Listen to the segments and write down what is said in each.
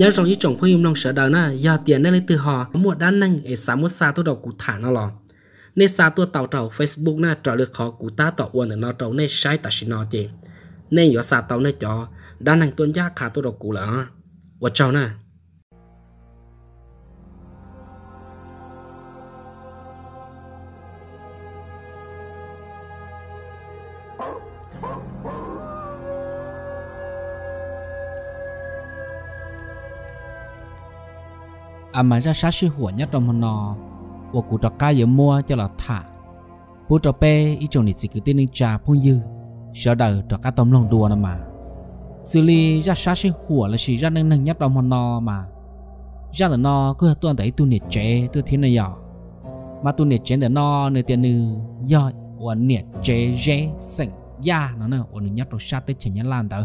ยาจองยี่จงพยุมลงเสดาวน่ะยาเตียนได้เลยตือหอมวดด้านหนึ่งไอสามุสซาตัวดอกกูถานนั่นหรอในซาตัวเต่าเต่าเฟซบุ๊กน่ะจอดเลือกขอกูต้าต่ออ้วนหรือนอเต่าในใช้ตัดชินอเจในยอดซาเต่าในจอ ด้านหนึ่งตัวยาขาตัวดอกกูเหรอว่าเจ้าน่ะ à mà ra sát sư hủa nhất trong nó và cụ trò cá giờ mua cho là thả bố trò pe ý chồng này chỉ cứ tin nên trà phong dư sợ đời trò cá tâm lòng đùa nè mà xử lý ra sát sư hủa là chỉ ra nâng nâng nhất trong nó mà ra là nó cứ tuân thấy tu nịt chế tu thiên này nhỏ mà tu nịt chế là nó nơi tiền nữ giỏi và nịt chế dễ sảnh ya nó nè và nhất trong sát tới chỉ nhắn lan tới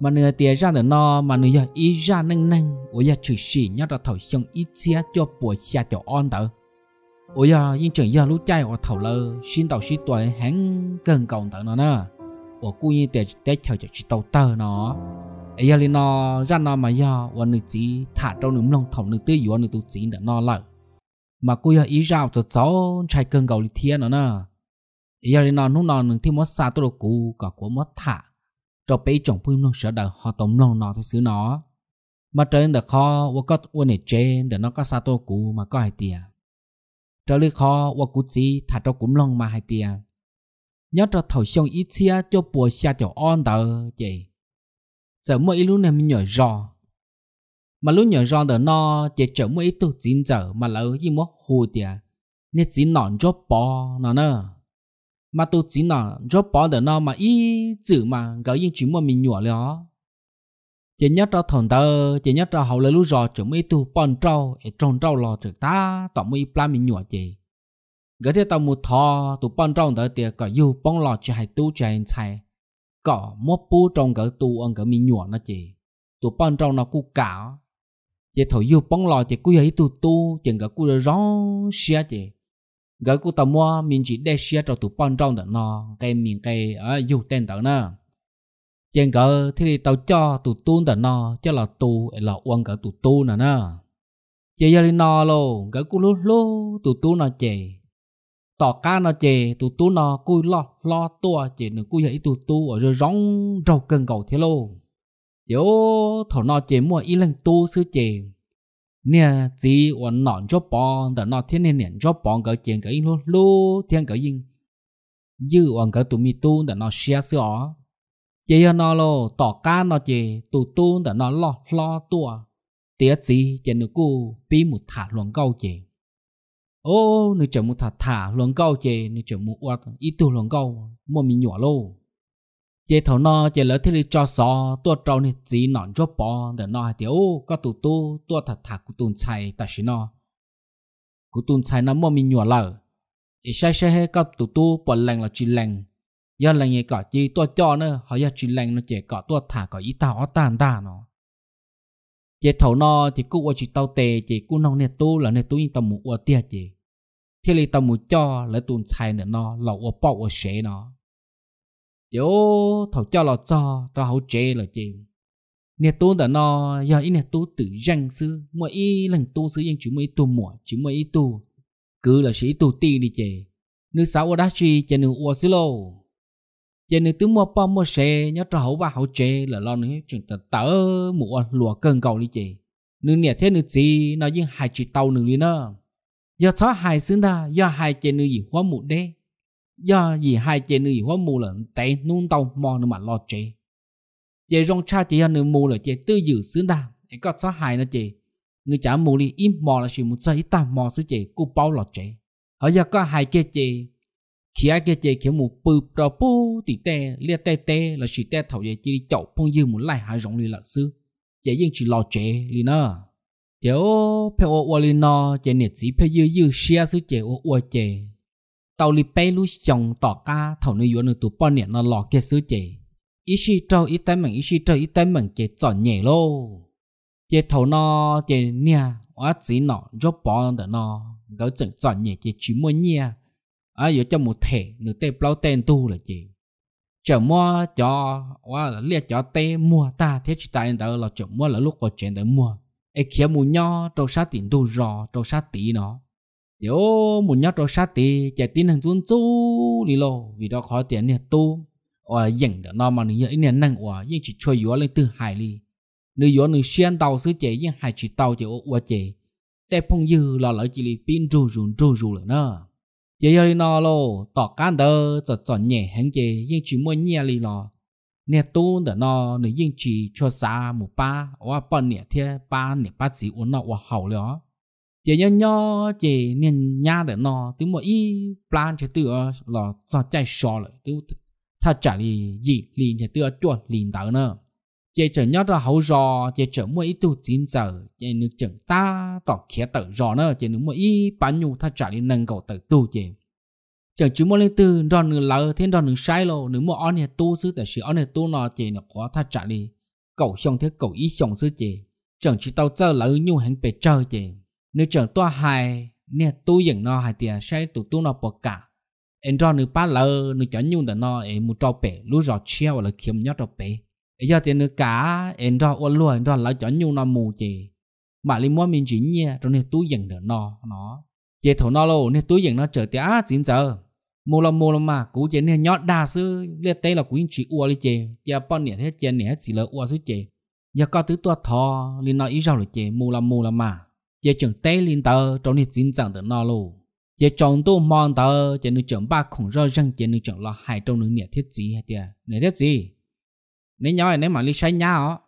mà nửa tiền ra được nó mà nửa giờ ít ra nâng nâng ủa giờ chỉ xỉ nhá ra thầu xong ít xe cho buổi xa cho on tớ ủa giờ nhưng chẳng giờ lúc chạy ở thầu lơ xin tàu xin tuổi hắn cần cầu tớ nó nè ủa cô như tiền tết chờ chỉ tàu tờ nó ấy giờ lên nó ra nó mà giờ và nửa chỉ thả trong nửa lòng thầu nửa tư ủa nửa tụ chỉ để nó lại mà cô giờ ít ra tớ cháu trai cần cầu đi thiên nó nè ấy giờ lên nó lúc nào nửa thêm mất xa tớ đồ cũ cả của mất thả rồi bị chồng phim nó sợ đời họ tổng lòng nó thì xứ nó mà trên đợt kho và có uốn này trên để nó có sa tô cũ mà có hai tia trở lại và cú gì thà cho cũng lòng mà hai tia nhớ cho thầu xong ít xia cho bùa xa cho on tờ chị giờ mỗi lúc này mình nhớ rõ mà lúc nhớ rõ đợt nó chị chở mỗi tụ chín giờ mà lỡ gì mất hù tia nên chỉ nọn cho bò nó mà tôi chỉ nọ cho bỏ đỡ nó mà ý chữ mà gỡ những chữ mà mình nhỏ lẽ chỉ nhất cho thằng tơ chỉ nhất cho hậu lời lúc rò chúng mấy tu bòn trâu ở trong trâu lò trực ta tỏ mấy plan mình nhỏ chị gỡ thế tao một thò tu bòn trâu đỡ tiệc cỡ yêu bóng lò chỉ hai tu chơi hay say. cỡ một bu trong gỡ tu ông gỡ mình nhỏ nó chị tu bòn trâu nó cu cả chỉ thổi yêu bóng lò chỉ cứ ấy tu tu chỉ gỡ cu rồi rõ xia chị gỡ của tàu mua mình chỉ để xe cho tụi bọn trong đó nó cái mình cái ở ờ, dù tên đó nè trên gỡ thì tao cho tụi tuôn đó nó cho là tu là uống gỡ tụi tu nè nè chị giờ đi nó lô gỡ của lú lú tụi tu nó chị tỏ ca nó chị tụi tu nó cùi lo lo tua chị nữa cùi hãy tụi tu ở rồi rong rầu cần cầu thế lô yo thọ nó chị mua ít lần tu sư chị nè chỉ ổn nọn cho bong đỡ nọ thiên nền nền cho bong cái chuyện cái lu lu thiên cái gì dư ổn cái tụi mi tu đỡ nọ xia xia chỉ nó lo tỏ cá nó chỉ tụi tu đỡ nọ lo lo tua tiếc gì chỉ nó cú bị một thả luồng câu chỉ ô nó chỉ một thả thả luồng câu chỉ nó chỉ một ít tu luồng câu mà mình nhỏ lô chế thầu nó chế lỡ thế đi cho sò tua trâu này chỉ nón cho bò để nó hay tiểu có tụ tu tua thật thà cụ tụn xài ta xí nó cụ tụn xài nó mua mình nhua lờ ít sai sai hết có tụ tu bỏ lèng là chỉ lèng, giờ lèng nghề cỏ chỉ tua cho nữa họ giờ chỉ lèng nó chế cỏ tua thả cỏ ít tao ó tàn ta nó chế thầu nó thì cụ qua chỉ tao tề chế cụ nông này tu là này tu nhưng tao mù qua tia chế thế là tao mù cho lỡ tụn xài nữa nó lẩu qua bọ qua xế nó yếu thầu cho là cho ra hậu chế là chế nè tu đã no, giờ ít nè tu tự răng sư mỗi y lần tu sư yên chỉ mỗi tu mùa chỉ mỗi y tu cứ là sĩ tu ti đi chế nữ sáu ở đá chi chế nữ ô xí lô chế nữ tướng mua bò mua xe nhớ cho hậu ba hậu chế là lo nữa chuyện tờ tớ mùa lùa cần cầu đi chế nữ nè thế nữ gì nó yên hai chỉ tàu nữ đi nữa giờ chó hai xứng ra giờ hai chế nữ gì quá mụ đê do gì hai chế nữ hóa mù là té nung tàu mò nó mà lo chế chế rong cha chế nữ mù là chế tư dự xứ đà để có sao hại nó chế nữ chả mù đi im mò là chỉ một sai ta mò xứ chế cô bao lo chế ở giờ có hai cái chế kia cái chế kia mù bự pro pu tỉ tè liệt tè tè là chỉ thảo thầu chế đi chậu phong dư muốn lại hai rong li là xứ chế nhưng chỉ lo chế li nữa chế ô phê ô ô li nó chế nhiệt sĩ phê dư dư xia xứ chế ô ô chế tàu li bay lu chồng tỏ ca thầu nơi yếu nơi tụ bao nhiêu nó lò kia sứ chế ý si trâu ý tới mình ý si trâu ý tới mình chế cho nhẹ lô chế thầu nó chế nia ở chỉ nọ rốt bỏ đỡ nó gỡ chọn cho nhẹ chế chỉ mua nia ở yếu cho một thể nửa tê bao tên tu là chế chờ mua cho và là liệt cho tê mua ta thế chỉ tại đó là chờ mua là lúc có chuyện để mua ấy kia mua nhò trâu sát tiền tu rò trâu sát tí nó nếu muốn nhớ đồ sát thì chạy tin hàng tuần chú đi lo vì đó khó tiền nè tu ở dành đó nó mà nữ nhớ nè năng ở nhưng chỉ cho yếu lên từ hải li nửa yếu nửa xuyên tàu sứ chạy nhưng hải chỉ tàu chạy ở chạy tép phong dư là lợi chỉ li pin rù rù rù rù là nó chạy yếu nó lo tỏ cán đơ cho cho nhẹ hàng chạy nhưng chỉ muốn nhẹ li lo nè tu đó nó nữ nhưng chỉ cho xa một ba ở bên nè thế ba nè ba chỉ uống nó ở hậu đó chỉ nhớ nhớ chỉ nên nhà để nó tiếng một y plan chỉ tự là sao chạy xóa lại tiếng thật trả đi gì liền chỉ tự chuột liền tới nữa chỉ chờ nhớ ra hậu rò chỉ chờ mua ít tu chín giờ chỉ nước chừng ta tỏ khía tự rò nữa chỉ nước mua y bán nhu thật trả đi nâng cầu tự tu chỉ chờ chú mua lần từ rò nửa lỡ thêm rò nửa sai lô nếu mua anh tu sư tại sự anh tu nó chỉ nó có thật trả đi cầu xong thế cầu ý xong sư chỉ chẳng chỉ tao chơi lỡ nhu hàng bề chơi chỉ nếu chẳng tua hài nè tu dựng nó hài tiền sẽ tụ tu nó bỏ cả em cho nữ ba lơ nữ chọn nhung để nó em một trâu bể lúc rồi treo là kiếm nhót trâu bể bây giờ tiền nữ cả em cho uốn luôn em cho lại chọn nhung nó mù gì mà li mua mình chỉ nhẹ rồi nè tu dựng để nó nó chế thổ nó lâu nè tu dựng nó trở tiền á chín giờ mù là mù là mà cú chế nè nhót đa sư liệt tây là cú chỉ uốn li chế chế bọn nè thế chế nè chỉ là uốn sư chế giờ có thứ tua thò li nói ý rau là chế mù là mù là mà giờ chồng tế linh tờ trong những chính dạng tờ nọ lù giờ chọn tu mòn tờ giờ nữ chồng ba khủng rơ răng giờ nữ chồng lo hai trong nữ nhẹ thiết gì hay tiệt nhẹ thiết gì nếu nhỏ này mà đi sai nhau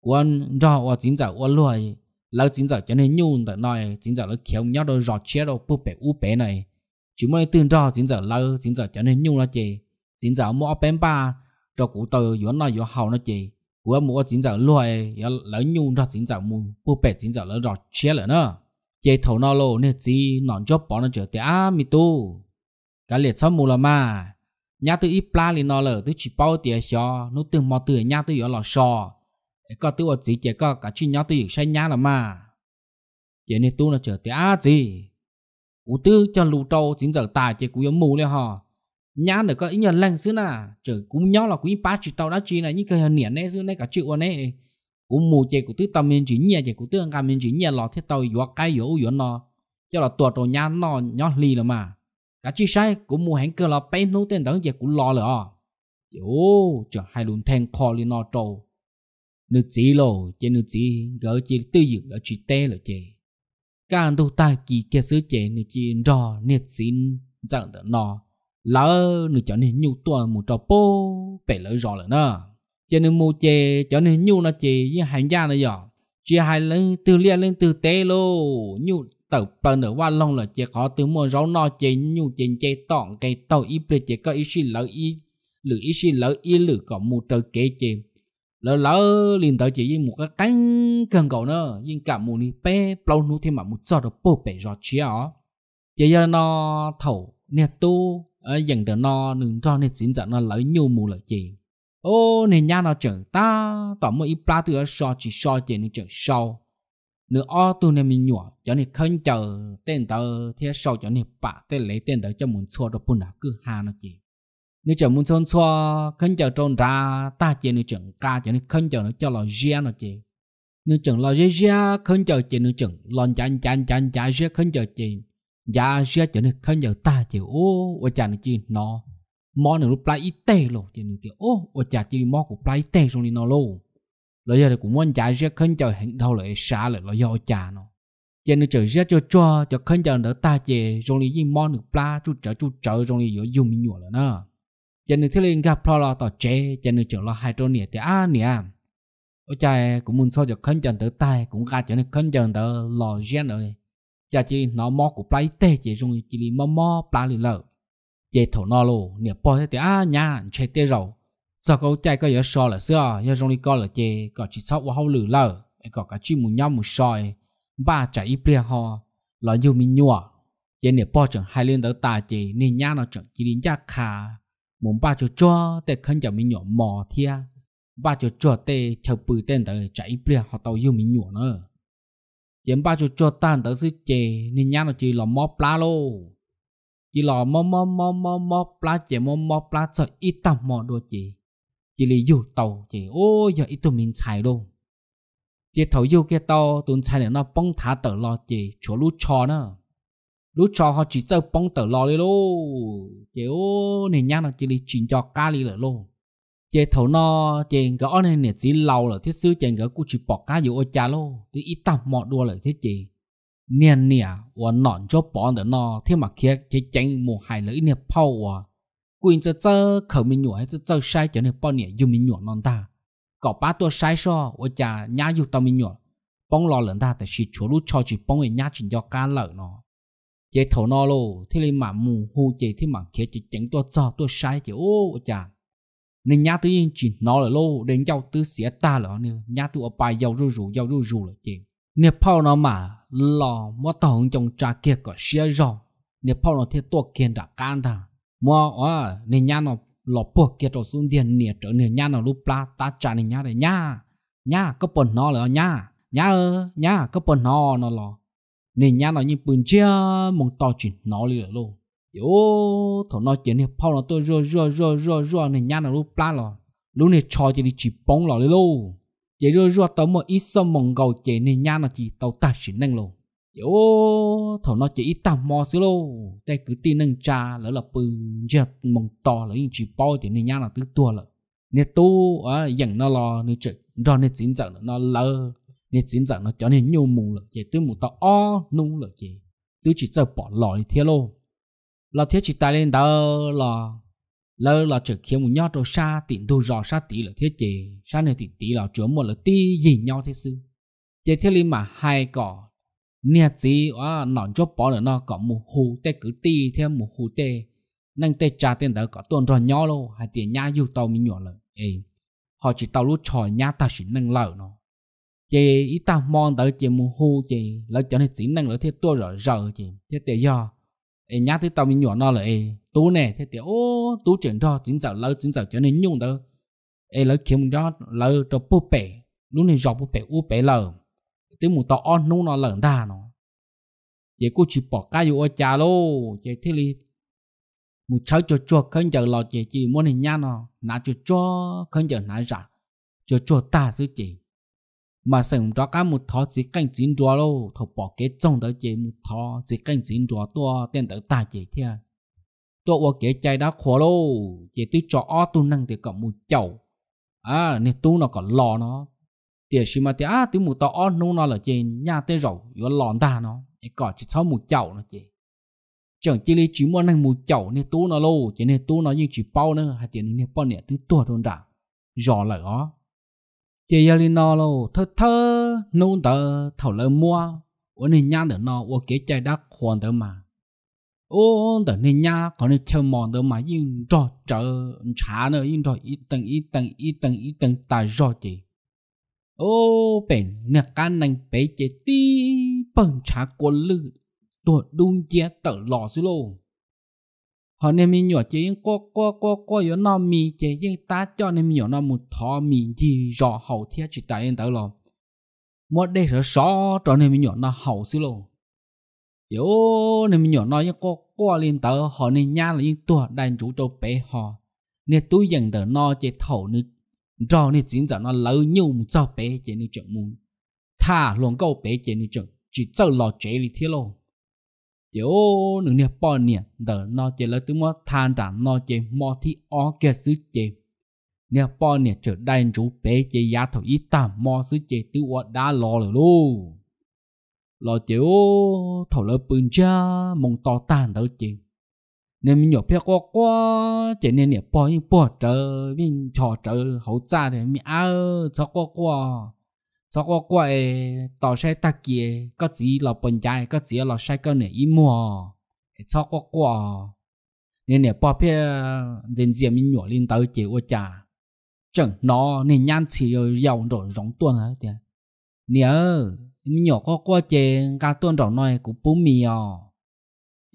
quân rò ở chính dạng ở lùi lâu chính dạng cho nên nhu tờ nói chính dạng nó kéo nhau đồ rọt chia đồ búp bể u bể này chỉ mới tương rò chính dạng lâu chính dạng cho nên nhu là gì chính dạng mua bên ba rồi cụ từ giữa nó giữa hậu nó gì của 我 mua chính giờ loại ya lỡ nhung ra chính giờ mua bu bẹt chính giờ lỡ rọt chia lỡ nữa chế thầu nó lô nè chỉ nón chốt bỏ nó trở tới à mi tu cái liệt sao mua là mà nhà tôi ít pla liền nó lỡ tôi chỉ bao tiền xò nó từ mò từ nhà tôi ở lò xò có tôi ở chỉ chế có cả chuyện nhà tôi xây nhà là mà chế nè tu nó trở tới à gì cụ tư cho lù trâu chính giờ tài chế cụ yếu mù liền hò nhá nữa có ý nhân lên xứ nà chở cũng nhau là quý ba chỉ tàu đã chi này những cái hình niệm này xứ này cả chịu này cũng mù chè của tứ tàu miền chỉ nhẹ chè của tứ hàng miền chỉ nhẹ lọ thế tàu yếu cái yếu yếu nó cho là tuột rồi nhá nó nhó lì rồi mà cả chi sai cũng mù hẹn cơ là bé nô tên đó chè cũng lo rồi ô chở hai luôn thèn kho li nó trâu nước chỉ lồ chè nước chỉ gỡ chè tư dự gỡ chỉ tê rồi chè càng đâu ta kỳ kia xứ chè nước chỉ rò nước chỉ dặn đó nó lỡ nửa cho nên nhu tua một trò bố bể lỡ rõ lỡ nè cho nên mua chè cho nên nhu nó chè như hàng gia này giờ chỉ hai lần từ liên lên từ té lô nhu tàu bờ nửa hoa long là chỉ có từ mua rau no chè nhu chè chè tỏng cái tàu ít bể chè có ít xin lỡ ít lử ít xin lỡ ít lử có một trò kế chè lỡ lỡ liền tới chỉ với một cái cánh cần cầu nữa nhưng cả một ni pe plau nụ thêm mà một trò đó bố bể rõ chia ó chỉ giờ nó thầu nè tu ở ờ, dần tờ no nương cho nên xin dặn nó lấy nhiều mù là gì ô nên nhà nó chở ta tỏ một ít pla từ so chỉ so chỉ nên chở sau nữa o tu nên mình nhỏ cho nên khấn chờ tên tờ thế sau cho nên bạ tên lấy tên tờ cho muốn xua được bún đã cứ hà nó chỉ nếu chờ muốn xôn xua khấn chờ trôn ra ta chỉ nên chừng ca cho nên khấn chờ nó cho lo ria nó chỉ nếu chừng lo ria khấn chờ chỉ nếu chừng lo chán chán chán chán ria khấn chờ chỉ giá giá cho nên khăn nhận ta chỉ ô ô chả nó chỉ nó mò nó lúc play ít tệ lo chỉ nó thì ô ô chả chỉ mò của play tệ xong đi nó lo rồi giờ cũng muốn giá giá khăn chờ hẹn đâu lại xả lại lo do chả nó cho nên chờ giá cho cho cho khăn chờ đỡ ta chỉ rồi đi mò nó play chú chờ chú chờ rồi đi dùng mình nhổ là nó cho nên thế lên gặp lo lo tỏ chế cho nên chờ lo hai trâu nè thì à nè ở chả cũng muốn so cho khấn chờ đỡ tay cũng gạt cho nên khấn chờ đỡ lo gen rồi giờ chỉ nó mò của play tê chỉ dùng chỉ lì mò mò play lì lợ chế thổ nó lô nè bỏ thế thì à nhà chế tê rồi sau câu chạy có giờ so là xưa giờ dùng đi coi là chế có chỉ sau qua hậu lử lợ có cả chi một nhau một sòi ba chạy ít bia ho là dù mình nhua chế nè bỏ chẳng hai liên tới ta chế nên nhà nó chẳng chỉ đến nhà khà muốn ba cho cho để khăn chào mình nhỏ mò thia ba cho cho tê chờ bự tên tới chạy ít bia họ tàu dù mình nhua nữa chém ba chú cho tan tới sư chè nên nhá nó chỉ là mò plá lô chỉ là mò mò mò mò mò plá chè mò mò plá sợ ít tầm mò đồ chè chỉ là dù tàu chè ô giờ ít tụi mình chạy đâu chè thầu dù kia tàu tụi chạy nữa nó bông thả tờ lo chè chỗ lú trò nữa lú trò họ chỉ chơi bông tờ lo đi lô chè ô nên nhá nó chỉ là chỉnh cho cá đi lỡ lô chế thấu no chèn cái on này chỉ lâu là thiết sư chèn cái cụ chỉ bỏ cá dù ô cha lô thì ít tạm mọ đua lại thiết chị nè nè và nọn cho bỏ đỡ no thế mà kia chế chèn một hai lưỡi nè phao và quyền cho cho khẩu mình nhủa cho cho sai cho nên bao nè dù mình nhủa non ta có ba tua sai so ô cha nhá dù tao mình nhủa bóng lo lớn ta tại chỉ chúa lúc cho chỉ bóng người nhá chỉ cho cá lợn nó chế thấu no lô thế lên mà mù hù chế thế mà kia chế chèn tôi cho tôi sai chế ô cha nên nhà tôi chỉ nó là lô đến giàu tư xé ta là nên nhà tôi ở bài giàu rù rù giàu rù rù là chuyện nè phao nó mà lò mà tao trong trà kia có xé rõ nè phao nó thế tôi kiện đã can ta mà ở nên nhà nó lò buộc kia trò xuống tiền nè trở nè nhà nó lúc la ta trả nè nhà này nhà nhà có bẩn nó là nhà nhà ơ nhà có bẩn nó nó lò nên nhà nó như bình chia một tao chỉ nó là lô yo thằng nó chuyện này phao nó tôi rơ rơ rơ rơ rơ này nhá nó lúc plá lò lúc này cho chỉ đi chỉ bóng lò lên lô chỉ rơ rơ tới một ít sông mồng cầu chỉ này nhá nó chỉ tàu ta chỉ năng lô yo thằng nó chỉ ít tạm mò xí lô đây cứ tin năng cha lỡ là bự giật mồng to lỡ những chỉ bao thì này nhá nó tứ tua lợ nè tu ở dặn nó lo nè chơi rồi nè chính giờ nó lơ nè chính giờ nó cho nên nhiều mù lợ chỉ tứ mù tao o nung lợ chỉ tứ chỉ giờ bỏ lò thì thế lô là thiết chỉ tài lên đó là lỡ là chỉ khiến một nhau rồi xa tiền đồ rõ xa tí là thiết chế xa này thì tí là chúa một là tí gì nhau thế sư chế thiết lý mà hai cỏ nè gì ó nọn chốt bỏ là nó có một hù tê cứ tí thêm một hù tê nên tê trả tiền đó có tuần rồi nhau luôn hai tiền nhá dù tàu mình nhỏ là ê họ chỉ tàu lúc trò nhá ta chỉ nâng lợ nó chế ý ta mong tới chế một hù chế lỡ cho nên chỉ nâng lỡ thiết tôi rồi giờ chế thiết tê do ấy nhá tới tao mình nhỏ nó là ấy tú nè thế thì ô tú chuyển cho chính giờ lơ chính giờ cho nên nhung đó ấy lấy kiếm đó lơ cho bố bể lúc này dọc bố bể u bể lờ tới một tao on nung nó lợn ta nó vậy cô chỉ bỏ cái vô cha lô vậy thế li một cháu cho cho khấn giờ lò chị chỉ muốn hình nhá nó nãy cho cho khấn giờ nãy ra cho cho ta giữ chị mà xem cho cả một thọ chỉ cảnh chín rùa lô thọ bỏ cái trong đó chỉ một thọ chỉ cảnh chín rùa to, tiền tới ta chỉ thiên tôi bỏ cái chạy đã khó lô chỉ tôi cho o tu năng thì có một chậu à nên tu nó còn lò nó tiền xí mà thì à tôi một tao o nu nó là chỉ nhà tê rầu yếu lòn ta nó cái cỏ chỉ sau một chậu nó chỉ chẳng chỉ lấy chỉ muốn năng một chậu nên tu nó lô chỉ nên tu nó nhưng chỉ bao nữa hay tiền nên bao nè tôi tua đồn đã, rõ lời đó chị giờ lên nó lo thơ thơ nô tờ thầu lơ mua ở nên nhang được nó ô kế chạy đắc hoàn tờ mà ô tờ nên nhang còn nên chơi mòn tờ mà yên trò chờ chả nữa yên trò ít tầng ít tầng ít tầng ít tầng ta rõ chị ô bền nè can nành bế chị tí bằng chả quân lư tuột đun chia tờ lò xí lô họ nên mình nhỏ chế có có có có yếu nó mì chế yên ta cho nên mình nhỏ nó một thọ mì gì rõ hậu thiết chỉ tại yên tới lo một đây sợ só cho nên mình nhỏ nó hậu xí lo yếu nên mình nhỏ nó yên có có lên tới họ nên nha là yên tua đàn chủ cho bé họ nên tôi dần tới nó chế thầu nên rõ nên chính giờ nó lỡ nhiều một cho bé chế nên chọn muốn thà luôn câu bé chế nên chọn chỉ cho lo chế đi thiết luôn chiếu nương nè bò nè đỡ nó chế lỡ thứ mò than trả nó chế mò thi ó kia sứ chế nè bò nè trở đại chú bé chế giá thổ ít tạm mò sứ chế tư ọ đã lo rồi lô lo ô, thổ lỡ bưng cha mong to tàn đỡ chế nên mình nhỏ phía quá quá chế nên nè bò nhưng bò trở mình trò trở hậu cha thì mình áo cho quá quá sau qua qua tàu xe ta kia có gì là bận chạy có gì là xe cơ này ít mua sau qua qua nên nè bỏ phía dân diện mình nhỏ lên tới chế ô cha, chẳng nó nên nhan chỉ giàu rồi giống tuần hả tiền nhớ mình nhỏ có qua chế cả tuần rồi nói cũng bố mì à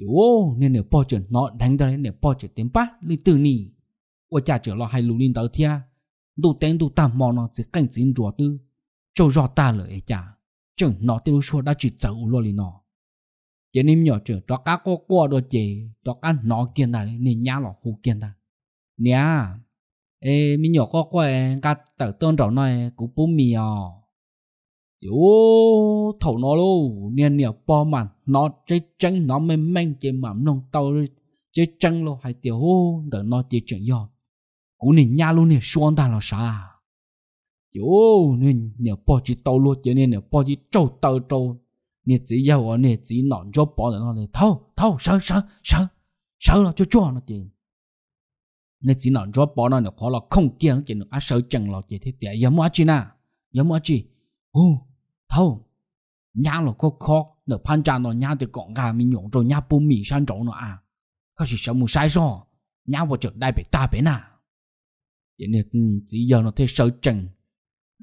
ô nên nè bỏ chuyện nó đánh ra nên nè bỏ chuyện tiếng bát lên từ nì ô cha trở lo hay lù lên tới thia đủ tên đủ tạm mò nó chỉ cảnh dính rùa tư cho rõ ta lợi ấy chả chừng nó tiêu số đã chỉ dấu lo lì nó chỉ nên nhỏ chữ cho cá có qua đồ chỉ cho cá nó kiên ta nên nhá lọ hù kiên ta nha ê mi nhỏ có qua cá tờ tôn rầu nói cũng bún mì à ô thầu nó luôn nè nhiều bò mặn, nó chơi chân nó mềm mềm chỉ mà nông tàu rồi chơi chân luôn hay tiểu hô, đợi nó chỉ chuyện do cũng nè nhá luôn nè xuống ta là sao à? chỗ nên nhiều bỏ chỉ tàu luôn cho nên nhiều bỏ chỉ trâu tàu trâu nè chỉ yêu ở nè chỉ nọn cho bỏ là nó này thâu thâu sợ sợ sợ sợ là cho cho nó chị nè chỉ nọn cho bỏ nó nó khó là không kiêng chị nó á sợ chẳng là chị thế tệ giống mà chị na giống mà chị ô thâu nhà là có khó nó phan trà nó nhà thì còn gà mình nhộng rồi nhà bù mì sang trộn nó à có gì sợ mù sai so nhà vào chợ đại bị ta bị na vậy nè chỉ giờ nó thấy sợ chẳng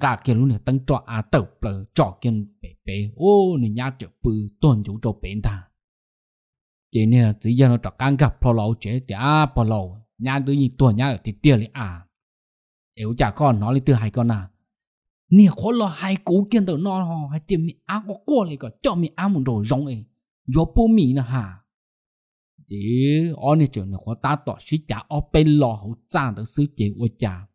gà kia luôn này tăng trọ à tẩu bờ trọ kia bể bể ô này nhà chợ bự toàn chủ trọ bể ta chỉ nè chỉ giờ nó trọ căng gặp phò lẩu chế thì à phò lẩu nhà tôi nhìn tuổi nhà thì tiền lấy à yếu chả con nó lấy từ hai con à nè khó lo hai cú kia tàu nó ho hai tiền mi ăn có qua lại cả cho mi ăn một đồ rong ấy gió bố mi nè hà chỉ ở nè chỗ nè khó ta tỏ sĩ trả, ở bên lò hậu trang tới sứ chế của chả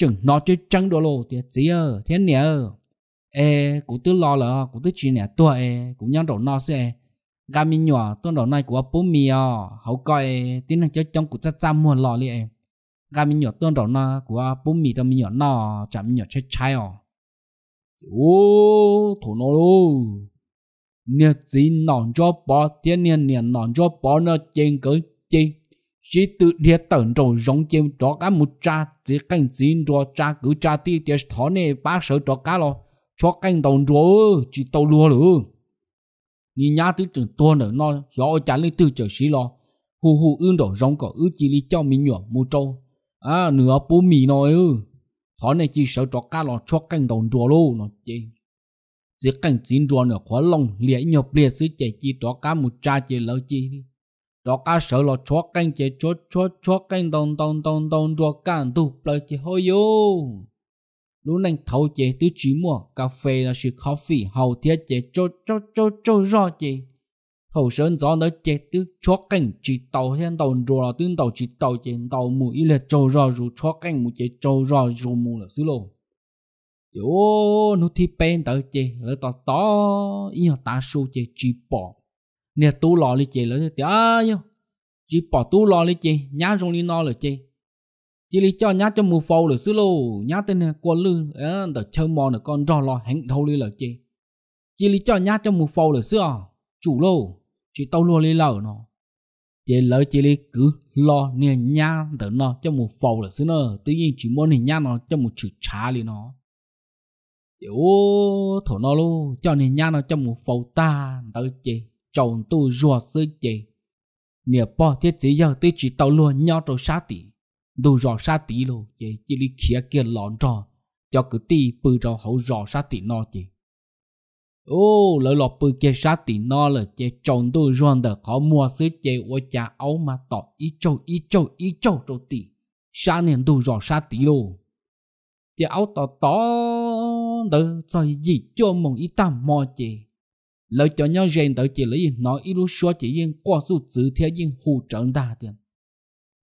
chừng nó chứ chẳng đồ lô thì chỉ ơ thế nè ơ ê cụ tư lo lỡ cũng tư chỉ nè tôi ê cũng nhắn đồ nó sẽ gà mi nhỏ tôi đồ này của bố mì ờ hậu coi tiếng năng cho trong cụ ta chăm mua lo liền ê gà mi nhỏ tôi đồ nó của bố mì tôi mi nhỏ nó chả mi nhỏ chơi chai ờ ô thủ nó lô nè chỉ nón cho bỏ tiếng nè nè nón cho bỏ nó chênh cỡ chênh chỉ tự địa tận trong rong chim đó cả một cha chỉ cần chín rồi cha cứ cha đi địa thọ này ba sợ đó cả lo cho canh đồng rồi chỉ tàu lúa luôn nhìn nhá tí từng tua nữa nó gió chả lấy từ chờ xí lo hù hù ưng đổ rong cỏ ư chỉ đi cho mình nhỏ một trâu à nửa bố mì nói ư thọ này chỉ sợ đó cả lo cho canh đồng rồi luôn nó chỉ chỉ cần chín rồi nữa khó lòng lẽ nhập lẽ sứ chạy chỉ đó cả một cha chỉ lỡ chi đi lo cá sợ lo cho canh chế cho cho cho canh đồng đồng đồng đồng đồ cản tu lời chế hơi yêu lúc này thấu chế tứ chỉ mua cà phê là sự coffee hầu thiết chế cho cho cho cho rõ chế thầu sơn gió nó chế tứ cho canh chỉ tàu thiên đồng đồ là tương tàu chỉ tàu chế tàu mù ý là trâu rõ rù chó canh mù chế châu rõ rù mù là xứ lộ chỗ nó thi bên tới chế là tỏ tỏ ý là ta sâu chế chỉ bỏ nè tu lò li chị lỡ thì à nhau chỉ bỏ tu lò li chị nhá rong li no lỡ chị chỉ li cho nhá cho mù phâu lỡ xứ lô nhá tên nè quân lư ờ đợt chơi mò nè con rò lò hẹn thâu li lỡ chị chỉ li cho nhá cho mù phâu lỡ xứ ờ chủ lô chỉ tao lùa li lỡ nó chị lỡ chị li cứ lo nè nhá đỡ nó cho mù phâu lỡ xứ nó tuy nhiên chỉ muốn nè nhá nó cho một chữ trá li nó ô thổ nó lô cho nè nhá nó cho một phâu ta tới chị chồng tu rùa sư chế. Nếu bỏ thiết chế giờ tôi chỉ tao luôn nhau trâu xa tí. Đủ rõ xa tí lô, chế chỉ lý khía kia lón trò. Cho cứ tí bư rào hậu rõ xa tí nó chế. Ô, lỡ lọ bư kia xa tí nó là chế chồng tu rùa đờ khó mua sư chế ô cha áo mà tỏ ý châu ý châu ý châu trâu tí. Xa nền đủ rõ xa tí lô. Chế áo tỏ tỏ đỡ dạy gì cho mong ý tạm mò chế lỡ cho nhau rèn tới chỉ lấy nói ít lúc xóa chỉ yên qua su dữ theo yên hù trợn ta tiền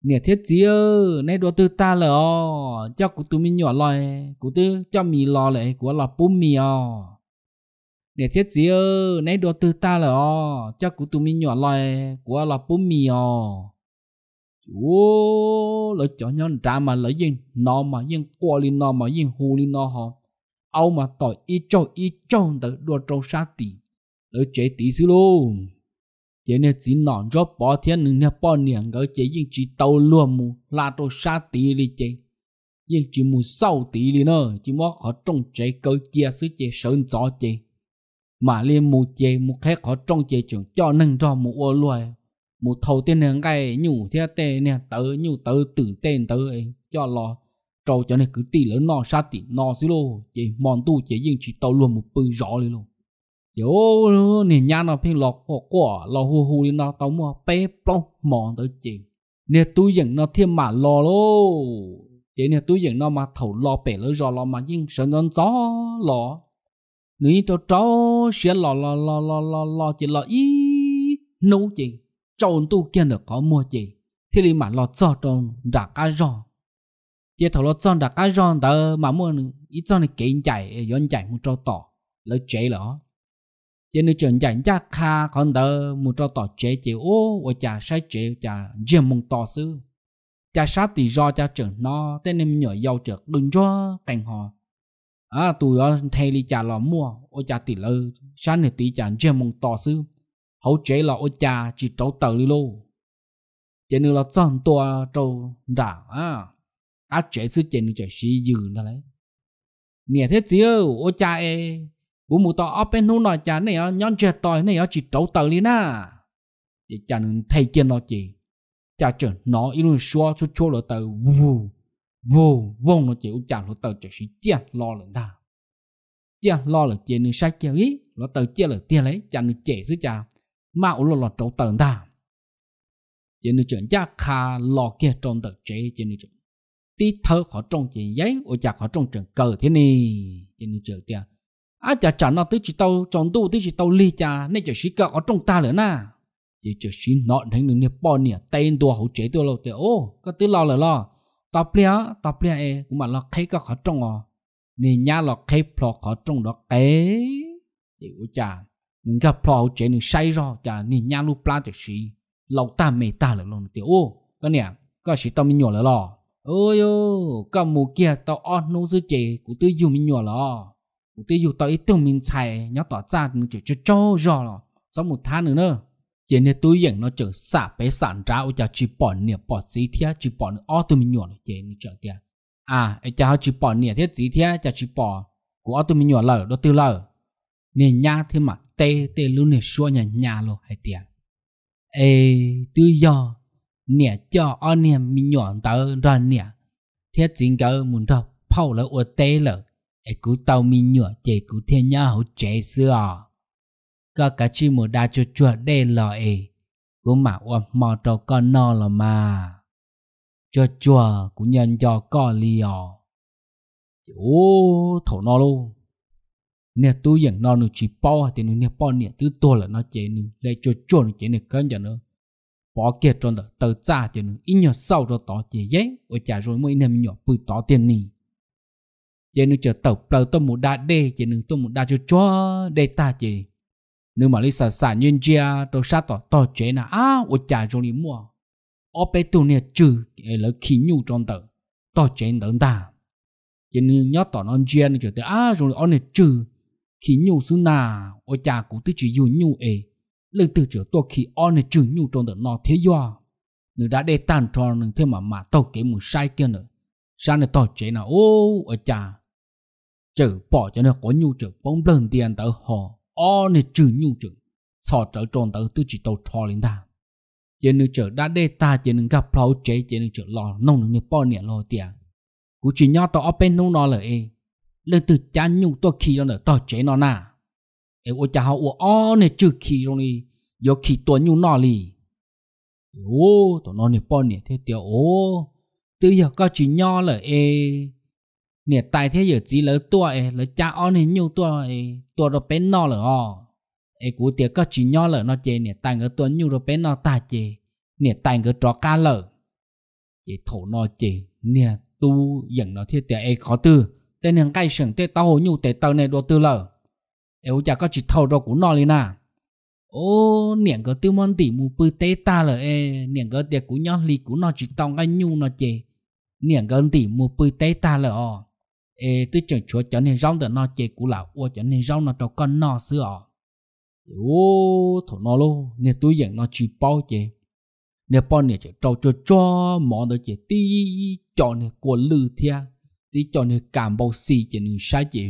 nè thiết gì ơ nay đồ tư ta lỡ cho cụ tụi mình nhỏ lòi cụ tư cho mì lò lại của lò bún mì ò nè thiết gì ơ nay đồ tư ta lỡ cho cụ tụi mình nhỏ lòi của lò bún mì ò ô lỡ cho nhau trả mà lỡ yên nó mà yên qua lên nó mà yên hù lên nó họ ông mà tỏi ít trâu ít trâu tới đồ trâu sát tiền ở chế tí xíu luôn chế nè chỉ nọn cho bỏ thiên nâng nè bỏ niệm gỡ chế nhưng chỉ tàu luôn mù là đồ xa tí đi chế nhưng chỉ mù sau tí đi nữa chỉ mò khó trong chế cơ chia sứ chế sơn gió chế mà liên mù chế mù khé khó trong chế chuẩn cho nâng cho mù ô loài mù thầu tên nè ngay nhủ thế tê nè tớ nhủ tớ tử tên tớ ấy cho lo trâu cho nên cứ tì lớn nọ xa tì, nọ xíu lô chế mòn tu chế nhưng chỉ tàu luôn một bự gió đi luôn kiểu nhìn nhanh nó phải lọt của lò hù hù đi nó tao mua bé plong mòn tới chừng, nè túi dựng nó thêm mà lò lô chỉ nè túi dựng nó mà thầu lò bể lỡ rò lò mà nhưng sợ ngon gió lò nếu như cho cháu sẽ lò lò lò lò lò lò chỉ lò ý nấu chị trộn tu kia được có mua chị thì đi mà lò cho trộn đã cá rò chỉ thầu lò cho đã cá rò tờ mà mua ít cho này kiện chạy yon chạy một trâu tỏ lỡ chế lỡ chỉ nếu chuyện giải giá kha còn đỡ một trò tỏ chế chỉ ô và chả sai chế chả riêng mong tỏ sư chả sát thì do chả trưởng nó tên em nhỏ giàu trưởng đừng cho cảnh họ à tụi nó thay đi chả lò mua ô chả tỷ lơ sáng thì tí chả riêng mong tỏ sư hậu chế là ô chả chỉ trâu tờ đi lô chỉ nếu là chọn tòa trâu rả à à chế sư chỉ nếu chỉ dư nữa đấy nè thế chứ ô chả e cú mù tỏ ấp bên hôn nói này á nhon chè tỏi này á chỉ trấu tờ liền à chỉ chả nên thay chân chỉ chả chờ nó luôn xóa chút chút là tờ vù vù vù nó chỉ u chả nó tờ chỉ chỉ chia lo lần ta chia lo là chia nên sai chia ý nó tờ chia là tia lấy chả nên chè chứ chả mà u lo là trấu tờ ta chỉ nên chuyện chả khá lo kia trong tờ chế chỉ nên chuyện tí thơ khó trong chuyện giấy u chả khó trong chuyện cờ thế nè chỉ nên chuyện tia à chả chả nó tới chỉ tàu chọn tu tới chỉ tàu ly chả nên chỉ sĩ cả ở trong ta nữa na chỉ chỉ sĩ nọ thành đường nè bò nè tên đùa hậu chế tôi lâu thì ô có tới lo là lo tao plia tao plia e cũng mà lo khay có khó trong à nè nhà lo khay plọ khó trong đó cái thì ôi chả những cái plọ hậu chế những say rồi chả nè nhà lu pla chỉ sĩ lâu ta mê ta là luôn thì ô cái nè có sĩ tao mình nhỏ là lo ôi ô có mù kia tao ăn nô sư chế cũng tôi dùng mình nhỏ là lo tôi dù tôi ít tiêu mình chạy nhớ tỏ ra mình chỉ cho cho rõ rồi sau một tháng nữa nữa chỉ nên tôi dành nó chở xả bé sản ra ôi cha chỉ bỏ nè bỏ gì thế chỉ bỏ nè ô tôi mình nhọn chỉ mình chở tiền à ấy cha chỉ bỏ nè thế gì thế cha chỉ bỏ của ô tôi mình nhọn lờ đó tiêu lờ nè nhá thế mà tê tê luôn nè xua nhà nhà lo hay tiền ê tôi do nè cho ô nè mình nhọn tớ ra nè thế chính cơ muốn ra phao lỡ ô tê lờ e cú tàu mi nhựa chế cú thiên nhá hậu chế xưa có à. cả chi một đa cho chùa đê lò e cú mà ôm mò tàu con no lò mà cho chùa cú nhân cho co lì ò à. ô thổ no luôn nè tu yên nó nó chỉ bao à, thì nụ nè bao nè tứ to là nó chế nụ lấy cho chùa nó chế nụ cái gì nữa bỏ kia tròn đó tờ cha cho nụ ít nhỏ sau đó tỏ chế giấy ở chả rồi mới nè nhỏ bự tỏ tiền nì chỉ nên chờ tàu bờ tôi một đa đê chỉ nên tôi một đa cho cho đê ta chỉ nếu mà lý sợ sợ nhân gia tôi sát tỏ tỏ chuyện là á ô trả rồi đi mua ô bé tu nè trừ lỡ khí nhu trong tờ tỏ chuyện đơn ta chỉ nên nhớ tỏ non gia nương chờ tới à rồi ô nè trừ khí nhu xuống nà ô trả cũng tới chỉ dùng nhu ấy lương từ chờ tôi khí ô nè trừ nhu trong tờ nó thế do nếu đã đê tan tròn nương thế mà mà tàu kể một sai kia nữa sao nè tỏ chuyện là ô ô trả chữ bỏ cho nó có nhu chữ bóng lần tiền tới họ o nè trừ nhu chữ sao trở tròn tới tôi chỉ tàu trò lên ta chỉ nương chữ đã đê ta chỉ nương gặp lâu chế chỉ nương chữ lò nông nương nè bỏ nè lo tiền cú chỉ nhau tàu open bên nông nó lời lên từ cha nhu tôi khi nó nở tàu chế nó na, em ô cha họ o nè trừ khi rồi đi do khi tôi nhu nó lì ô tàu nó nè bỏ nè theo tiêu ô từ giờ có chỉ nhau lời เนี่ยตายเที่ยวจีแล้วตัวเอแล้วจ้าอ้อนเห็นอยู่ตัวเอตัวเราเป็นนอเหรอไอ้กูเตียก็จีนย่อเหรอนอเจเนี่ยตายก็ตัวอยู่เราเป็นนอตาเจเนี่ยตายก็จอการเหรอเจโถนอเจเนี่ยตู้อย่างนอเที่ยวเตียไอ้ขอตื้อแต่เนี่ยใกล้เสียงเตะเต้าอยู่แต่เต้าในตัวตื้อเหรอเอวจะก็จีเท่าเรากูนอเลยนะโอ้เนี่ยก็ตื้อมันตีมูปืเตตาเหรอเอเนี่ยก็เตียกูย่อลีกูนอจีตองกันอยู่นอเจเนี่ยก็ตีมูปืเตตาเหรอ ê tôi chẳng chúa cho nên rong được nó chê cũ là ua cho nên rong nó cho con nó xưa ọ ô thổ nó luôn nè tôi dặn nó chỉ bao chê nè bao nè chỉ trâu cho cho mỏ được chê tí cho nè của lư thia tí cho nè cảm bao xì chê nè sai chê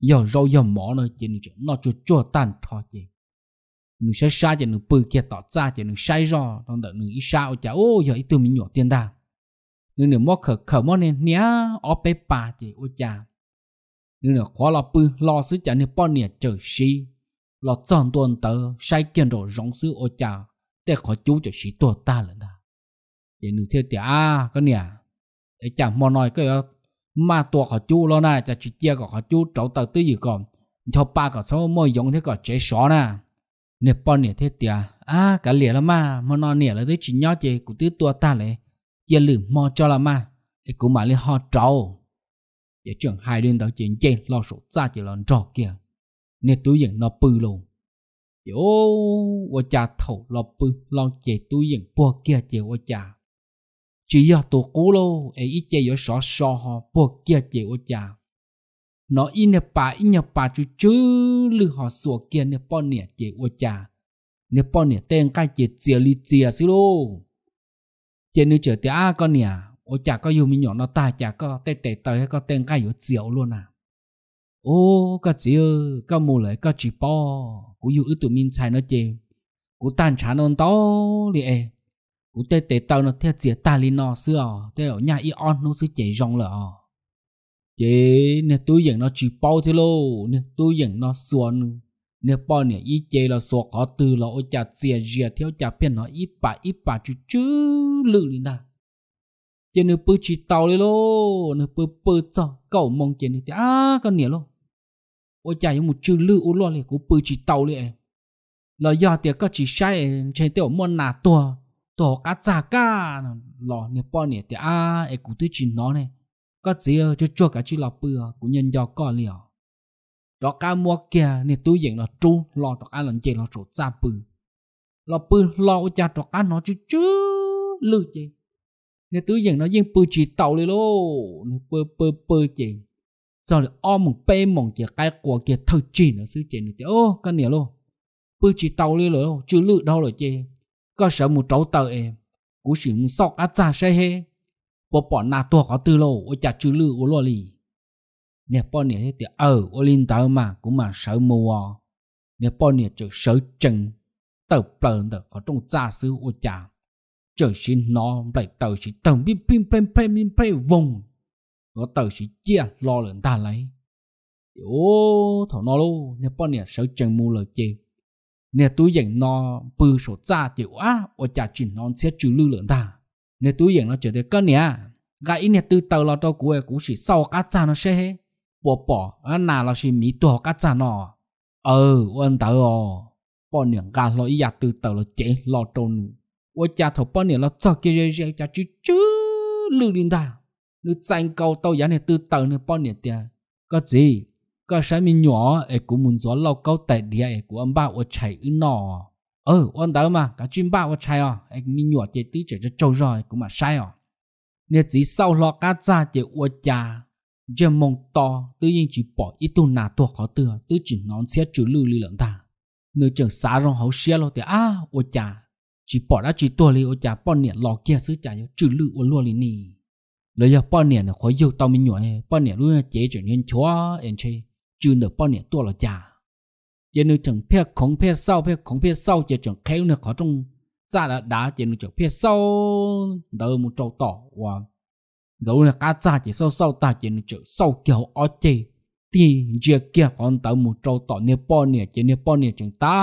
giờ rau giờ mỏ nó chê nè nó cho cho tan thọ chê nè sai sai chê nè bự kia tỏ ra chê nè sai rõ nó đợi nè ít sao chả ô giờ ít tôi mình nhỏ tiền đàng nếu nếu mất khờ khờ mất nên nhá ở bên bà thì ôi cha nếu nếu khó lo bự lo sứ chả nên bao nhiêu chờ xí lo chọn tuần tờ sai kiến rồi rong sứ ôi cha để khó chú cho xí tuần ta lần ta để nếu theo tiệt à cái nè để chả mua nói cái mà tuần khó chú lo nè chả chỉ chia khó chú trâu tờ tư gì còn cho ba khó số mua giống thế còn chế xóa nè nếu bao nhiêu thế tiệt à, à cả lìa lắm mà mà nói nè là tới chỉ nhớ chị cũng tới tua ta lại chia lử mò cho là mà thì cũng mà lên họ trâu để chuyện hai đêm đó chuyện trên lo sổ ra chỉ lo trò kia nên túi dựng nó bự luôn chỗ ở cha thầu lo bự lo chạy túi dựng bùa kia chịu ở cha chỉ do tổ cũ lô ấy ít chạy ở sọ sọ họ bùa kia chịu ở cha nó in nè bà in nè bà chú chứ lư họ sủa kia nè bọn nè chịu ở cha nè bọn nè tên cái chịu chia li chia xí lô trên như chở tía à, con nè ô chả có yêu mình nhỏ nó ta chả có tê tê tới có tên cái yêu diệu luôn à ô có chỉ ư có mù lại có chỉ po cú yêu ư tụi mình xài nó chê cú tan chán ôn to liệ cú tê tê tơi nó theo chia ta li nó xưa à, tê ở nhà y on nó xứ chế rong lợ à. chế nè tôi dựng nó chỉ bò thế lô nè tôi dựng nó xuân nếu bao nè ý chế là số khó từ là ôi chả dìa dìa theo chả phiền nó ít bà ít bà chứ chứ lự lên ta chế nếu bơ chỉ tàu lên lô nếu bơ bơ cho cậu mong chế nếu à con nè lô ôi chả một chữ lự ô lo liền cũng bơ chỉ tàu liền là do tiệc có chỉ sai trên tiểu môn nà tua tổ cá chả cá lò nếu bao nè tiệc à ấy cũng tôi chỉ nó này có gì cho cho cả chỉ là bơ cũng nhân do có liền đó cá mua kia nè tôi dựng là tru lo đó cá lần chơi là chỗ cha bự lo bự lo cha đó cá nó chứ chứ lư chơi nè tôi dựng nó dựng bự chỉ tàu lên lô nè bự bự bự chơi sau này ôm một bê mỏng kia cái quả kia thật chỉ nó sư chơi nữa ô cái nè lô bự chỉ tàu lên lô chứ lư đâu rồi chơi có sợ một cháu tàu em cũng chỉ muốn sọc cá cha say he bỏ bỏ na tua có tư lô ôi cha chứ lư ôi lo lì nè bọn nè thì ở ở linh tàu mà cũng mà sợ mua nè bọn nè chỉ sợ chừng tàu bờ tờ có trong gia sư ô chả chờ xin nó lại tàu chỉ tàu bim bim bim bim bim bim vùng nó tàu chỉ chia lo lần ta lấy ô thọ nó luôn nè bọn nè sợ chừng mua lời chê nè tôi dành nó bư số gia chịu á ô chả chỉ nó sẽ trừ lưu lần ta nè tôi dành nó chờ để cân nè gái nè từ tàu lo cho của cũng chỉ sau cá cha nó sẽ hết 我 bỏ à nà là xin mí tuổi cá chả nọ ờ ôn tớ ờ bỏ niệm cá lo ý từ tớ là chế lo trôn 我家头半年了，早给人人家就就六零的，你站高到伢呢都等你半年的，个子个啥咪鸟，哎，古门做老高带的，哎，古俺爸我采一闹，哦，我到嘛，个军爸我采哦，哎，咪鸟这都这这做着，古嘛晒哦，你只少落个咋的我家。giờ mong to tự nhiên chỉ bỏ ít tu nà tua khó tựa tự chỉ nón xét chữ lưu lì lợn ta nếu chẳng xá rong hậu xe lo thì à ô cha chỉ bỏ đã chỉ tua lì ô cha bỏ niệm lò kia sứ chà chữ lưu ô lua lì nì lấy giờ bỏ niệm là khó yêu tao mình nhỏ bỏ niệm luôn chế chuyển nên chúa anh chơi chữ nửa bỏ niệm tua là chà giờ nếu chẳng phía khổng phía sau phía khổng phía sau giờ chẳng khéo nữa khó trong ra đã đá giờ nếu chẳng phía sau đỡ một trâu tỏ và dấu là cá cha chỉ sau sau ta chỉ chữ sau kiểu ở chỉ thì giờ kia còn tới một trâu tỏ nè po nè chỉ nè po nè chúng ta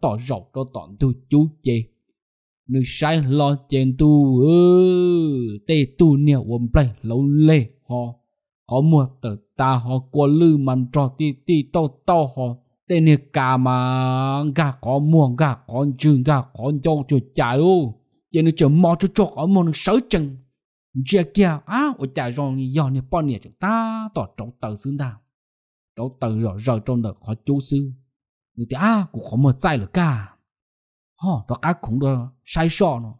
tỏ rộng trâu tỏ tu chú chỉ nữ sai lo trên tu ư tê tu nè quần play lâu lê họ có mua tờ ta họ qua lư mặn trò ti ti to to họ tê nè cả mà gà có mua gà có chừng gà có cho chuột chả luôn chỉ nè chờ mò cho cho ở môn sáu chừng chia kia á à, ở chả rong do nè bọn nè chúng ta tỏ trọng tờ xứng ta trọng tờ rồi rồi trong đợt khó chú sư người ta á à, cũng không mở chạy được cả họ đó cá cũng đó sai sọ nó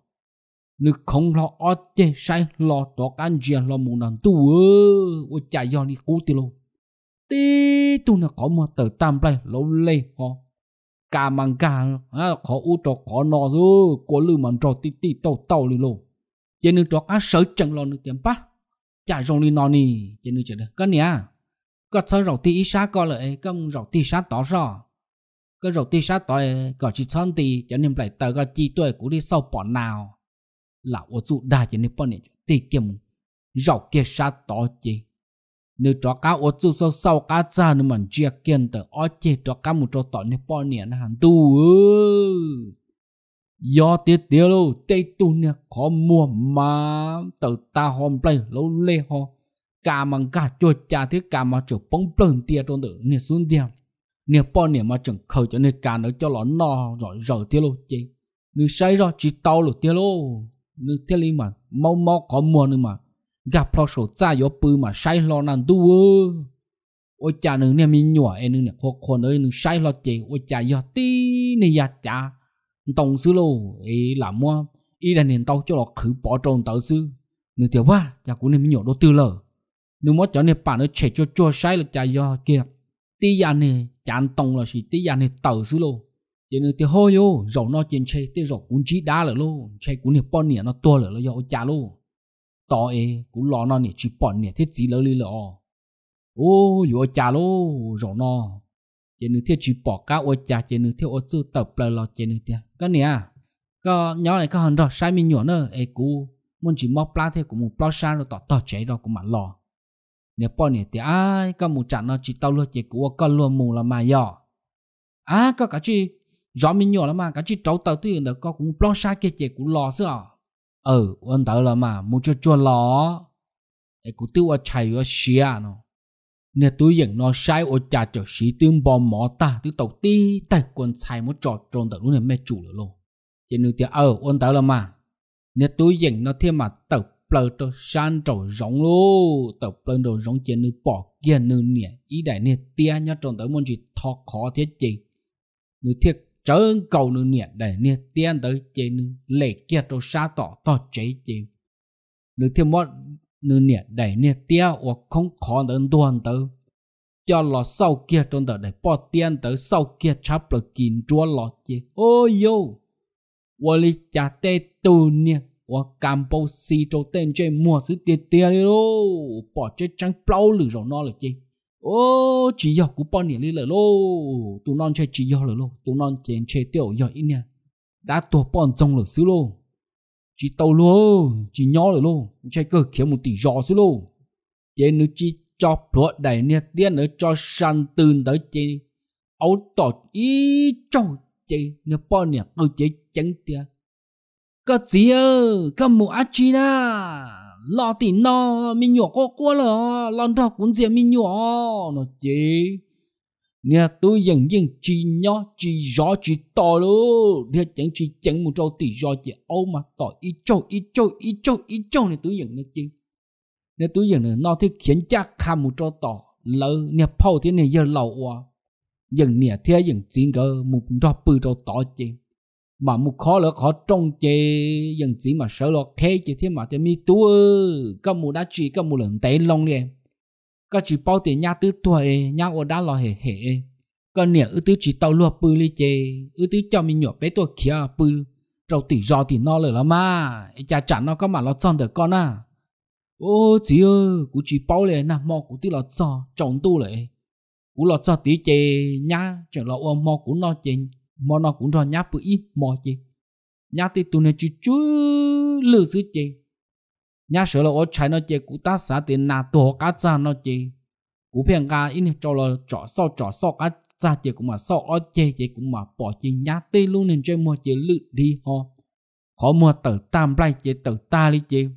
nếu không lo ở chê sai lo đó cá chia lo muốn làm tu ơ ở chả do nè cú tiêu luôn tí tu nè có mở tờ tam play lâu lê họ cả mang cả à, khó u trò khó nọ rồi có lưu mà trò tí tí tàu tàu luôn chế nữ trọc á sở chẳng lo nữ tiệm pa chả rong đi nọ nì chế nữ chả được cái nè có thơ rầu tí xa có lợi công rầu tí xa tỏ rõ có rầu tí xa tỏ có chỉ chọn tí cho nên lại tờ có chi tuổi cũng đi sau bỏ nào là ô dụ đa cho nên bỏ nè tí tiệm rầu kia xa tỏ chi nữ trọ cá ô dụ sau sau cá ra nữa mà chia kiên tờ ô chê trọ cá một trọ tỏ nè bỏ nè là hẳn tu ư do tiết tiêu lu tê tu nè khó mua mà tự ta hôm play lâu lê ho cả măng cả cho cha thế cả mà chỗ bóng bẩn tiệt trong tử nè xuống tiền nè bao nè mà chẳng khởi cho nè cả nó cho nó no rồi rồi tiêu lu chị nè say rồi chỉ tao lu tiêu lu nè tiêu li mà mau mau có mua nữa mà gặp lo sổ cha gió bư mà say lo nàn tu ơ ôi cha nè nè mi nhỏa em nè khó khó nơi nè say lo chị ôi cha gió tí nè ya cha tông sư lô ấy là mua ý là nên tao cho nó khử bỏ trộn tao sư nếu tiểu ba nhà cũng nên nhỏ đồ tư lờ nếu mất cho nên bạn nó chạy cho cho sai là chạy do kia tí già này chán tông là gì tí già này tao sư lô chỉ nếu tiểu hôi yo rổ nó trên chạy tí rổ cũng chỉ đá lờ lô chạy cũng nên bỏ nè nó tua là do cha lô tao ấy cũng lo nó nè chỉ bỏ nè thế gì lờ lì lờ, ô yo cha lô rổ nó chỉ nữ thiệt chỉ bỏ cá ô cha chỉ nữ thiệt ô chữ tập là lo chỉ nữ thiệt cái này à có nhỏ này có hơn rồi sai mình nhọn nữa ấy cú muốn chỉ móc plát thế của muốn plát xa rồi tỏ tỏ chế đó cũng mà lo nếu bỏ này thì ai có một trận nó chỉ tao luôn chỉ cú con luôn mù là mà nhỏ à có cả chi rõ mình nhỏ là mà cả chi trâu tao tư được có cũng plát xa kia chỉ cú lo xưa à? ừ ôn tàu là mà muốn cho cho lo ấy cú tiêu ở chạy ở xia nó nè tôi dần nó sai ô cha cho sĩ tương bò mỏ ta tôi tàu ti tài quân sai một trò tròn tàu luôn này mẹ chủ lửa luôn chỉ nửa tiếng ở ờ, ôn tàu là mà nè tôi dần nó thêm mà tàu plơ cho san trầu rộng luôn tàu plơ đồ rộng chỉ nửa bỏ kia nửa nè ý đại nè tia nhá tròn tàu muốn gì thọ khó thiết gì nửa thiệt trở cầu nửa nè đại nè tia tới chỉ nửa lệ kia cho sa tỏ to chế chế nửa thêm một nữ nè đẩy nè tia hoặc không khó đến đoàn tử cho lọ sau kia trong tờ để bỏ tiền tới sau kia chắp là kín chúa lọ chị ôi yo và lý trả tê tù nè và cảm bầu xì trâu tên chơi mua sứ tiền tiền đi lô bỏ chơi trắng bao lử rồi nó là chị ô chỉ dọc của bọn nè lý lỡ lô tụi non chơi chỉ dọc lỡ lô tụi non chơi chơi tiểu dọc ít nè đã tụi bọn trong lỡ xứ lô chỉ tàu lô chỉ nhỏ rồi lô chạy cơ kiếm một tỷ giò xí lô chế nữ chỉ cho phuộc đại nè tiên nữa cho san tưn tới chế ấu tọt ý trong chế nè bò nè ở chế chẳng tia có gì ơ có mù á chi na lo tỉ no mình nhỏ có quá là lo ra cũng gì mình nhỏ nó chế nè tôi dần dần chỉ nhỏ chỉ rõ chỉ to luôn nè chẳng chỉ chẳng một trâu tỷ rõ chỉ ôm mà tỏ ít trâu ít trâu ít trâu ít trâu này tôi dần nó chi nè tôi dần này nó thì khiến cha khá một trâu to, lỡ nè phao thế này giờ lâu quá dần nè thế dần chỉ cơ một trâu bự trâu to chi mà một khó lỡ khó trông chê dần chỉ mà sợ lo khé chỉ thế mà thế mi tôi cầm một đá chỉ cầm một lần tay long nè. ก็จีเป้าเตียญาตื้อตัวเองญาโอด้าลอเหเหก็เนี่ยอือตื้อจีเตาลัวปือลิเจอือตื้อจอมีหยบได้ตัวเขียปือเราตีรอตีนอเลยละมาไอจ่าจันนอก็มาเราจอนเด็กก่อนนะโอ้จีเออกูจีเป้าเลยนะมอกูตื้อเราจอจงตู้เลยกูเราจอตีเจญาจังเราอมอกูนอเจมอนอกูรอญาปืออีมอเจญาตีตัวเนี่ยจีจู้ลือซื้อเจ nhà sửa là ô trái nó chơi cú ta xã tiền nà tổ cá cha nó chơi cú phiền cá in cho là trọ sau trọ sau cá cha chơi cũng mà sau ô chơi chơi cũng mà bỏ chơi nhà tê luôn nên chơi mua chơi lự đi ho khó mua tờ tam lai chơi tờ ta đi chơi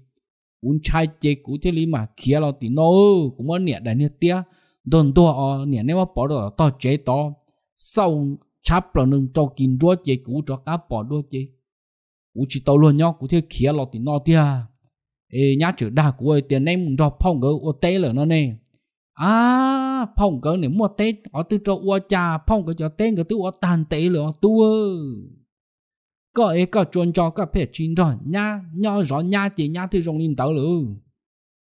un chai chơi cú thế lý mà kia lo tí nó ừ, cũng mà nẹt đại nẹt tía đồn tua ờ nẹt nếu mà bỏ được to chế to sau chắp là nâng cho kín đua chơi cú cho cá bỏ đua chơi cú chỉ tao luôn nhóc cú thế kia lo tí nó tía ê nhá chữ đa của ơi tiền em mình phong gỡ ô tê lở nó nè à phong gỡ này mua tê ở từ chỗ ô cha phong gỡ cho tê gỡ từ ô tàn tê lở tu ơ có ấy có chuẩn cho các phép chín rồi nhá nhó rõ nhá chỉ nhá thì rong nhìn tao lở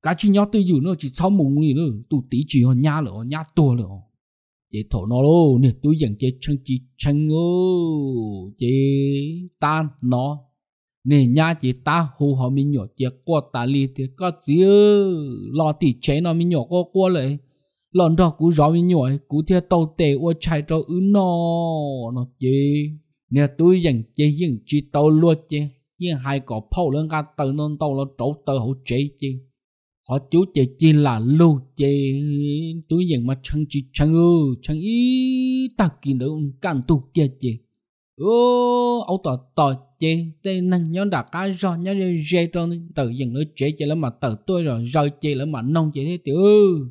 cả chỉ nhỏ tư dù nó chỉ sau mùng gì nữa tụ tí chỉ hòn nhá lở nhá tua lở chị thổ nó lô nè tôi dành chị chân chị chân ô chị tan nó nè nhà chị ta hù họ mình nhỏ chỉ qua ta li thì có chỉ lo thì chế nó mình nhỏ có qua lại lần đó cú rõ mình nhỏ cú thì tàu tệ qua chạy cho ứ nó nó chỉ nè tôi dành chế dành chị tàu luôn chế nhưng hai cọ phâu lên cả tàu nên tàu nó trổ tàu hỗ chế chế họ chú chế chỉ là lưu chế tôi dành mà chẳng chị chẳng ư chẳng ý ta kỳ nữa cản tu kia chế ô ô tỏ tỏ chế tê năng nhóm đã cá rồi nhóm rơi rơi trong tự dừng nó chế chế là mà tự tôi rồi rồi chế là mà nông chế thế tiểu ư ừ.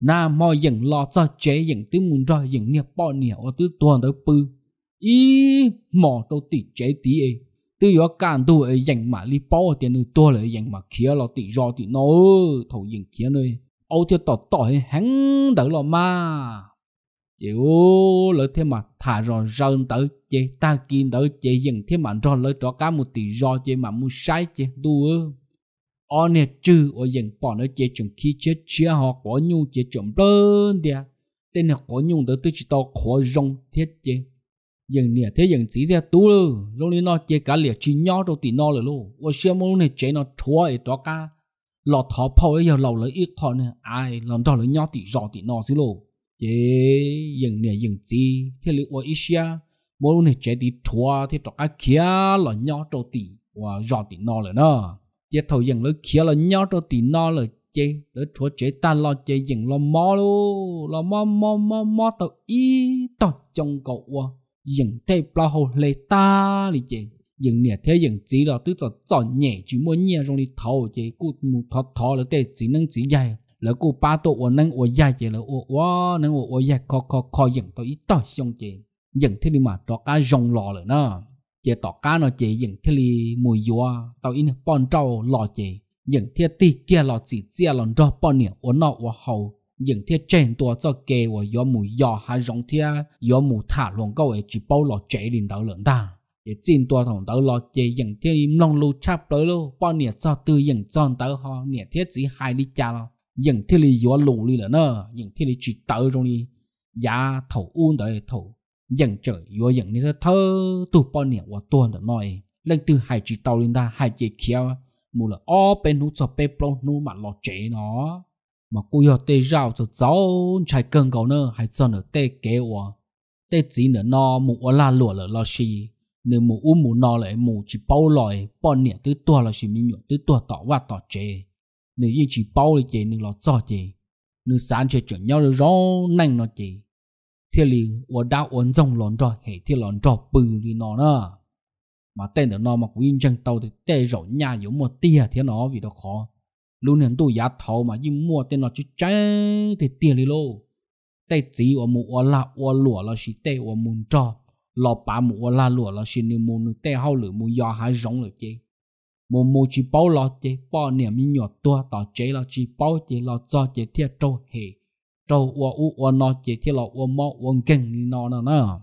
na mò dừng lo cho chế dừng tiếng muốn rồi dừng nghiệp bỏ nhiều ở tứ tuần tới pư ý mò đâu tỷ chế tí ấy tư yếu cản tu ấy dành mà li bỏ tiền nơi tua lại dành mà kia lo tỷ do tỷ nó thầu dừng kia nơi ô theo tỏ tỏi hắn đỡ lo ma chịu lợi thế mà thả rồi rơn tới chế ta kiên tới chế dần thế mà rồi lợi trò cá một tỷ rồi chế mà muốn sai chế đu ơ ở nè trừ ở dần bỏ nó chế chuẩn khi chết chia họ có nhu chế chuẩn bơn đi tên là có nhu tới tới chỉ to khó rong thiết chế dần nè thế dần chỉ theo tú lơ lúc này nó chế cá liệt chỉ nhỏ đâu tỷ nó rồi luôn ở xem món nè chế nó thua ở đó cá lọt thọ phao ấy giờ lâu lấy ít khó nè ai lần trò lấy nhỏ tỷ rò tỷ nó xí luôn chế dừng nè dừng chi thế liệu ở Asia mỗi lần chế đi thua thì tọt cái kia là nhỏ trâu tì và rõ tì nó là nó chế thầu dừng lỡ kia là nhỏ trâu tì nó là chế lỡ thua chế ta lo chế dừng lo mò lô lo mò mò mò mò tàu y tàu trong cậu qua dừng thế bao hồ lê ta đi chế dừng nè thế dừng chỉ là tức là chọn nhẹ chỉ muốn nhẹ trong đi thầu chế cút mù thọ thọ là thế chỉ năng chỉ dài lỡ cô ba tổ ở nâng ở dài chị lỡ ô ô nâng ở ở dài khó khó khó dừng tôi ít tỏi xong chị dừng thế đi mà tỏ cá rồng lò lỡ nó chị tỏ cá nó chị dừng thế đi mùi dùa tao in bòn trâu lò chị dừng thế ti kia lò chỉ chia lò rõ bòn nè ô nọ ô hậu dừng thế trên tua cho kê ở gió mùi gió hà rồng thế gió mùi thả luôn câu ấy chỉ bao lò chạy đến đầu lợn ta để xin tua thằng tớ lo chế dừng thế đi long chắp tới luôn bao nhiêu cho tư dừng cho tớ họ nhiệt thiết chỉ hai đi cha lo những thiên lý yếu lù lý là nơ những thiên lý chỉ tự trong đi giá thầu uôn tới thầu những trời yếu như thế thơ tu bao nhiêu và tuần được nói lên từ hai chỉ tàu lên ta hai chỉ kéo mù là ó bên nút cho bên plong nút mà lo chế nó mà cô yêu tê rau cho cháu chạy cơn cầu nơ hay cho nở tê kế wa tê chỉ nở no mù ở la lụa là lo xì nếu mù u mù no lại mù chỉ bao lòi bao nhiêu tới tua là xì mình nhộn tới tua tỏ và tỏ chế nếu yên chỉ bao lì chị nên lo cho chị nếu sáng chơi chuyện nhau rồi rõ nành nó chị thì lì ở đau ổn dòng lòn trò hệ thì lòn trò bự lì nó nữa mà tên đó nó mà cũng yên chân tàu thì tê rổ nhà yếu một tia thì nó vì đó khó lúc nên tôi giá thầu mà yên mua tên nó chứ cháy thì tiền lì lô tê chỉ ở mù ở là ở lụa là chỉ tê ở mù trò lọ bà mù ở là lụa là chỉ nếu mù tê hao lửa mù gió hai rong lửa chị mô mô chỉ bao lo chế bao niệm như nhỏ tua tỏ chế lo chỉ bao chế lo cho chế thiệt trâu hề trâu ua u ua nó chế thiệt lo ua mò ua kinh như nó nó nó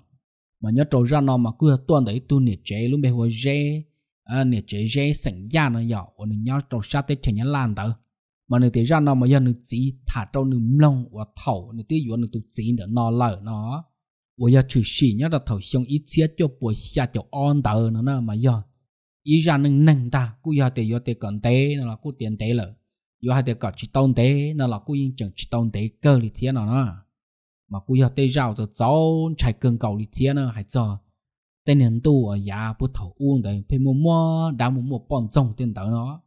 mà nhớ trâu ra nó mà cứ tuần đấy tu niệm chế luôn bề hồi dê à niệm chế dê sẵn gia nó nhỏ ua niệm nhớ trâu sa tê chả nhớ lan tớ mà niệm tế ra nó mà giờ niệm chỉ thả trâu niệm lông ua thầu niệm tế dụ niệm tu chỉ để nó lở nó ua giờ chữ xì nhớ là thầu xong ít xía cho bùa xa cho on tớ nó nó mà giờ ý ra nâng nâng ta cú giờ thì giờ thì còn tế nó là cú tiền tế lợ giờ hai thì còn chỉ tôn tế nó là cú yên chẳng chỉ tôn tế cơ lý thiên nó nó mà cú giờ tế rào rồi cháu chạy cơn cầu lý thiên nó hay chờ tên nhân tu ở nhà bút thầu uống đấy phải mua mua đã mua mua bọn trông tiền tới nó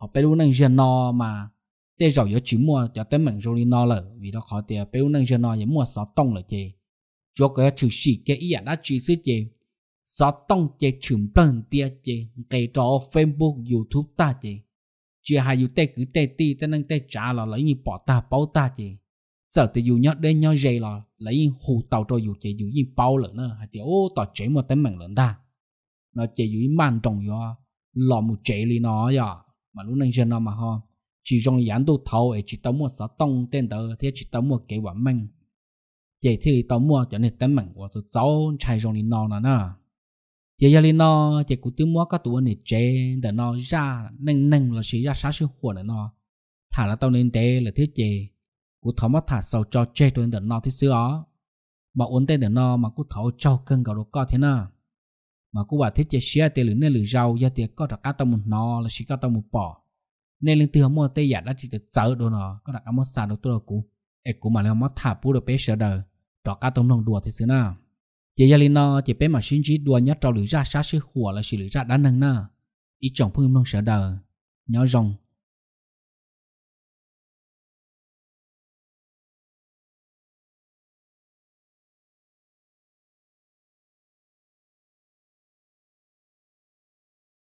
họ phải luôn nâng riêng nó mà tế rào giờ chỉ mua cho tới mình rồi nó lợ vì đó khó tiền phải luôn nâng riêng nó giờ mua sáu tông lợ chê cho cái thứ sĩ cái ý à, đã chỉ sự chê sao tông chế chùm bằng tia chế Kể cho Facebook, Youtube ta chế Chỉ hai dù tê cứ tê tì Tê nâng tê trả là lấy như bỏ ta bao ta chế Giờ tê dù nhớ đến nhớ dây là Lấy như hù tàu cho dù chế dù như bao lợn nữa Hay tê ô tỏ chế một tấm mạng lợn ta Nó chế dù như màn trọng yo Lò một chế lý nó yo Mà lúc nâng chân nó mà ho Chỉ trong yán đô thầu ấy chỉ tống một gió tông tên tờ thì chỉ tống một kế quả mạng Chế thì tống một cho nên tấm mạng của tụi cháu Chạy trong lý nó nữa nè chị gia linh nó chị cụ tiếng mua các tụ này chế để nó ra nâng nâng là chỉ ra sáng sư hồn để nó thả là tao nên tế là thiết chế cụ thấu mất thả sau cho chế tụi để nó thiết xưa ó mà uốn tên để nó mà cụ thấu cho cân gạo đồ co thế nào mà cụ bảo thiết chế xia tiền lửa nên lửa rau do tiền có đặt cá tao một nó là chỉ cá tao một bỏ nên lên từ hôm mua tây giả đã chỉ được chở đồ nó có đặt cá mất sàn đồ tôi đồ cụ ê cũng mà lên mất thả bù đồ bé sợ đời đó cá tông lòng đùa thế xưa nào chỉ gia linh nó chỉ bé mà xin chỉ đua nhất trâu lưỡi ra sát sư hùa là sư lưỡi ra đá nâng nơ ít chồng phương nông sợ đờ nhỏ rồng